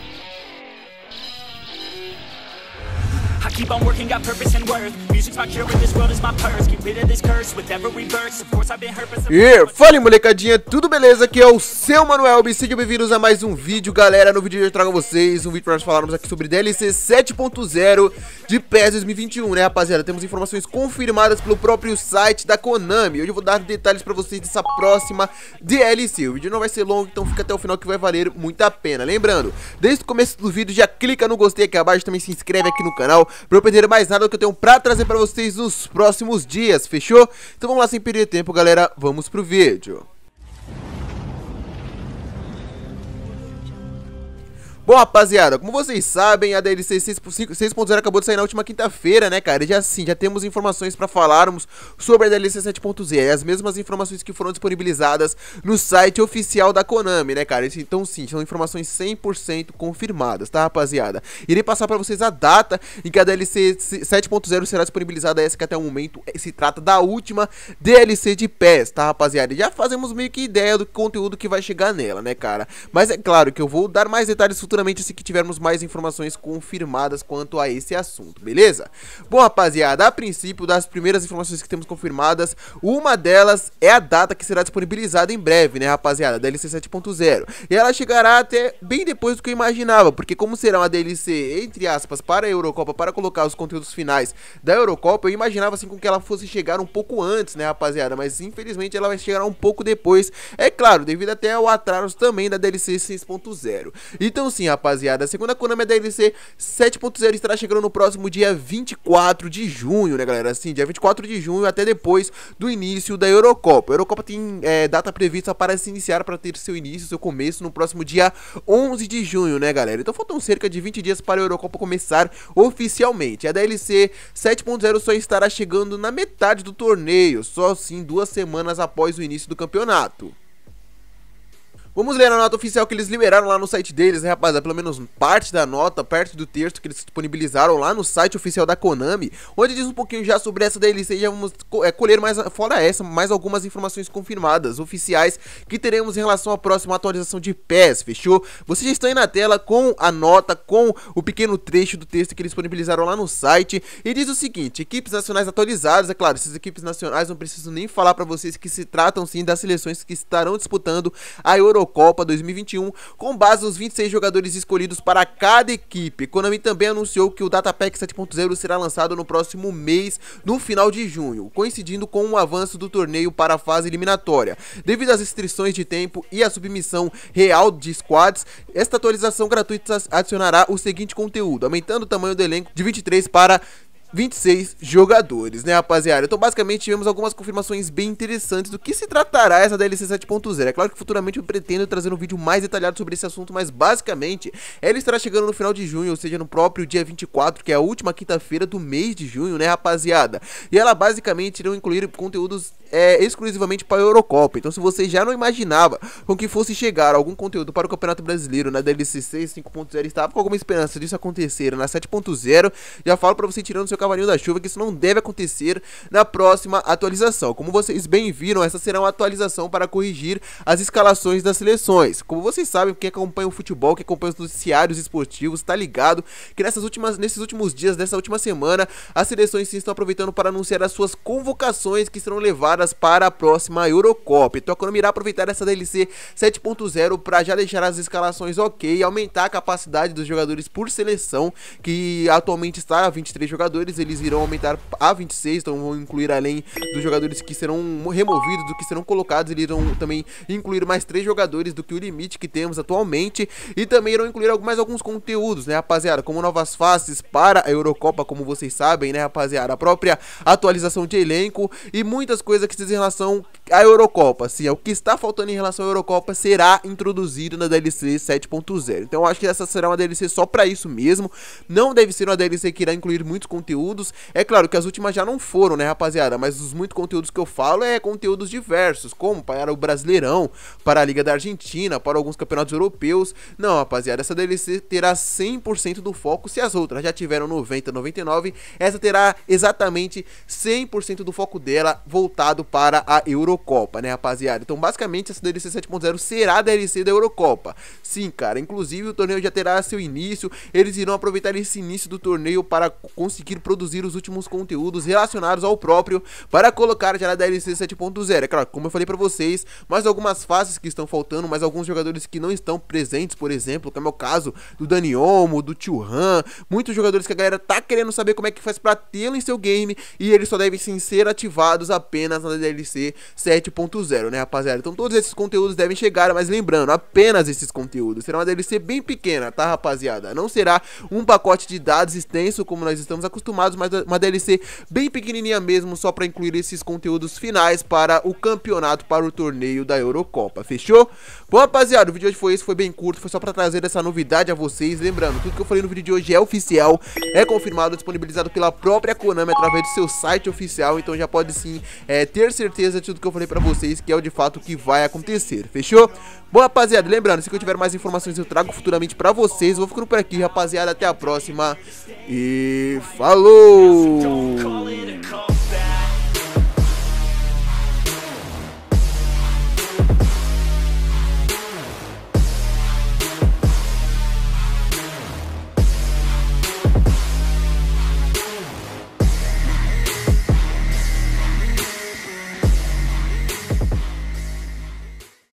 Thank you. I keep on working, got purpose and worth. Music's my cure, this world is my purse. Get rid of this curse with every Of course, I've been hurt, Fala molecadinha, tudo beleza? Aqui é o seu Manuel. sejam bem-vindos a mais um vídeo, galera. No vídeo de hoje eu trago a vocês um vídeo para nós falarmos aqui sobre DLC 7.0 de PES 2021, né, rapaziada? Temos informações confirmadas pelo próprio site da Konami. Hoje eu vou dar detalhes para vocês dessa próxima DLC. O vídeo não vai ser longo, então fica até o final que vai valer muito a pena. Lembrando, desde o começo do vídeo já clica no gostei aqui abaixo, também se inscreve aqui no canal, Pra eu perder mais nada do que eu tenho pra trazer pra vocês nos próximos dias, fechou? Então vamos lá sem perder tempo, galera, vamos pro vídeo. Bom, rapaziada, como vocês sabem, a DLC 6.0 acabou de sair na última quinta-feira, né, cara? E já sim, já temos informações para falarmos sobre a DLC 7.0, as mesmas informações que foram disponibilizadas no site oficial da Konami, né, cara? Então sim, são informações 100% confirmadas, tá, rapaziada? Irei passar para vocês a data em que a DLC 7.0 será disponibilizada, essa que até o momento eh, se trata da última DLC de pés, tá, rapaziada? E já fazemos meio que ideia do conteúdo que vai chegar nela, né, cara? Mas é claro que eu vou dar mais detalhes futuramente futuramente assim que tivermos mais informações confirmadas quanto a esse assunto, beleza? Bom, rapaziada, a princípio das primeiras informações que temos confirmadas, uma delas é a data que será disponibilizada em breve, né, rapaziada, da DLC 7.0. E ela chegará até bem depois do que eu imaginava, porque como será uma DLC, entre aspas, para a Eurocopa, para colocar os conteúdos finais da Eurocopa, eu imaginava assim com que ela fosse chegar um pouco antes, né, rapaziada, mas infelizmente ela vai chegar um pouco depois, é claro, devido até ao atraso também da DLC 6.0. Então sim, rapaziada. A segunda Konami DLC 7.0 estará chegando no próximo dia 24 de junho, né, galera? Assim, dia 24 de junho até depois do início da Eurocopa. A Eurocopa tem é, data prevista para se iniciar, para ter seu início, seu começo no próximo dia 11 de junho, né, galera? Então faltam cerca de 20 dias para a Eurocopa começar oficialmente. A DLC 7.0 só estará chegando na metade do torneio, só assim duas semanas após o início do campeonato. Vamos ler a nota oficial que eles liberaram lá no site deles, né, rapaziada? Pelo menos parte da nota, parte do texto que eles disponibilizaram lá no site oficial da Konami, onde diz um pouquinho já sobre essa daí. e já vamos é, colher mais, fora essa, mais algumas informações confirmadas, oficiais, que teremos em relação à próxima atualização de PES, fechou? Vocês já estão aí na tela com a nota, com o pequeno trecho do texto que eles disponibilizaram lá no site, e diz o seguinte, equipes nacionais atualizadas, é claro, essas equipes nacionais não preciso nem falar para vocês que se tratam sim das seleções que estarão disputando a Euro Eurocopa 2021, com base nos 26 jogadores escolhidos para cada equipe. Konami também anunciou que o Datapack 7.0 será lançado no próximo mês, no final de junho, coincidindo com o avanço do torneio para a fase eliminatória. Devido às restrições de tempo e à submissão real de squads, esta atualização gratuita adicionará o seguinte conteúdo, aumentando o tamanho do elenco de 23 para 26 jogadores, né, rapaziada? Então, basicamente, tivemos algumas confirmações bem interessantes do que se tratará essa DLC 7.0. É claro que futuramente eu pretendo trazer um vídeo mais detalhado sobre esse assunto, mas basicamente, ela estará chegando no final de junho, ou seja, no próprio dia 24, que é a última quinta-feira do mês de junho, né, rapaziada? E ela basicamente irá incluir conteúdos é, exclusivamente para a Eurocopa. Então, se você já não imaginava com que fosse chegar algum conteúdo para o Campeonato Brasileiro na DLC 6.5.0, estava com alguma esperança disso acontecer na 7.0, já falo para você tirando seu Cavalinho da Chuva que isso não deve acontecer na próxima atualização. Como vocês bem viram, essa será uma atualização para corrigir as escalações das seleções. Como vocês sabem, quem acompanha o futebol, quem acompanha os noticiários esportivos, tá ligado que nessas últimas, nesses últimos dias, dessa última semana, as seleções se estão aproveitando para anunciar as suas convocações que serão levadas para a próxima Eurocopa. Então a Konami irá aproveitar essa DLC 7.0 para já deixar as escalações ok e aumentar a capacidade dos jogadores por seleção, que atualmente está a 23 jogadores jogadores, eles irão aumentar a 26, então vão incluir além dos jogadores que serão removidos, do que serão colocados, eles irão também incluir mais três jogadores do que o limite que temos atualmente e também irão incluir mais alguns conteúdos, né, rapaziada, como novas faces para a Eurocopa, como vocês sabem, né, rapaziada, a própria atualização de elenco e muitas coisas que dizem em relação à Eurocopa, assim, é o que está faltando em relação à Eurocopa será introduzido na DLC 7.0. Então eu acho que essa será uma DLC só para isso mesmo. Não deve ser uma DLC que irá incluir muitos conteúdos conteúdos. É claro que as últimas já não foram, né, rapaziada? Mas os muitos conteúdos que eu falo é conteúdos diversos, como para o Brasileirão, para a Liga da Argentina, para alguns campeonatos europeus. Não, rapaziada, essa DLC terá 100% do foco. Se as outras já tiveram 90, 99, essa terá exatamente 100% do foco dela voltado para a Eurocopa, né, rapaziada? Então, basicamente, essa DLC 7.0 será a DLC da Eurocopa. Sim, cara, inclusive o torneio já terá seu início, eles irão aproveitar esse início do torneio para conseguir produzir os últimos conteúdos relacionados ao próprio para colocar já na DLC 7.0. É claro, como eu falei para vocês, mais algumas fases que estão faltando, mais alguns jogadores que não estão presentes, por exemplo, como é o caso do Dani Olmo, do Tio Han, muitos jogadores que a galera tá querendo saber como é que faz para tê-lo em seu game e eles só devem sim, ser ativados apenas na DLC 7.0, né, rapaziada? Então todos esses conteúdos devem chegar, mas lembrando, apenas esses conteúdos. Será uma DLC bem pequena, tá, rapaziada? Não será um pacote de dados extenso como nós estamos acostumados confirmados, mas uma DLC bem pequenininha mesmo, só para incluir esses conteúdos finais para o campeonato, para o torneio da Eurocopa, fechou? Bom, rapaziada, o vídeo de hoje foi esse, foi bem curto, foi só para trazer essa novidade a vocês, lembrando, tudo que eu falei no vídeo de hoje é oficial, é confirmado, disponibilizado pela própria Konami através do seu site oficial, então já pode sim é, ter certeza de tudo que eu falei para vocês, que é o de fato que vai acontecer, fechou? Bom, rapaziada, lembrando, se eu tiver mais informações eu trago futuramente para vocês, vou ficando por aqui, rapaziada, até a próxima e falou! Ooh.